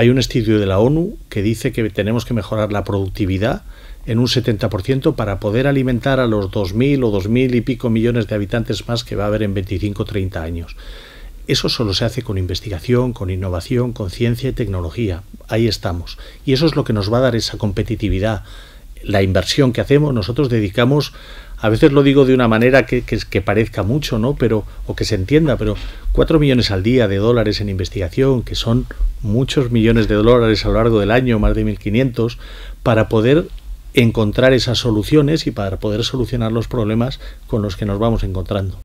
hay un estudio de la ONU que dice que tenemos que mejorar la productividad en un 70% para poder alimentar a los 2.000 o 2.000 y pico millones de habitantes más que va a haber en 25 o 30 años. Eso solo se hace con investigación, con innovación, con ciencia y tecnología. Ahí estamos. Y eso es lo que nos va a dar esa competitividad, la inversión que hacemos, nosotros dedicamos, a veces lo digo de una manera que, que, parezca mucho, ¿no? Pero, o que se entienda, pero 4 millones al día de dólares en investigación, que son muchos millones de dólares a lo largo del año, más de 1.500, para poder encontrar esas soluciones y para poder solucionar los problemas con los que nos vamos encontrando.